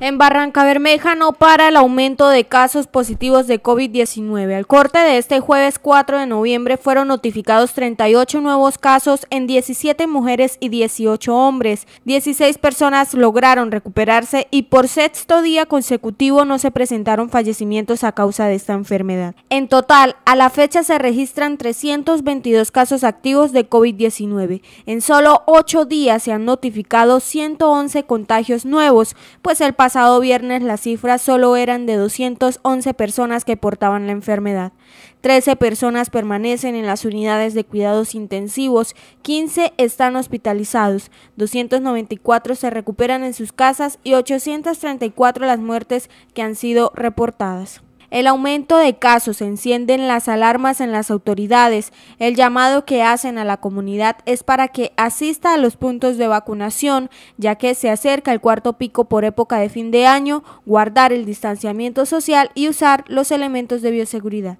En Barranca Bermeja no para el aumento de casos positivos de COVID-19. Al corte de este jueves 4 de noviembre fueron notificados 38 nuevos casos en 17 mujeres y 18 hombres. 16 personas lograron recuperarse y por sexto día consecutivo no se presentaron fallecimientos a causa de esta enfermedad. En total, a la fecha se registran 322 casos activos de COVID-19. En solo 8 días se han notificado 111 contagios nuevos, pues el pasado viernes las cifras solo eran de 211 personas que portaban la enfermedad. 13 personas permanecen en las unidades de cuidados intensivos, 15 están hospitalizados, 294 se recuperan en sus casas y 834 las muertes que han sido reportadas. El aumento de casos encienden las alarmas en las autoridades. El llamado que hacen a la comunidad es para que asista a los puntos de vacunación, ya que se acerca el cuarto pico por época de fin de año, guardar el distanciamiento social y usar los elementos de bioseguridad.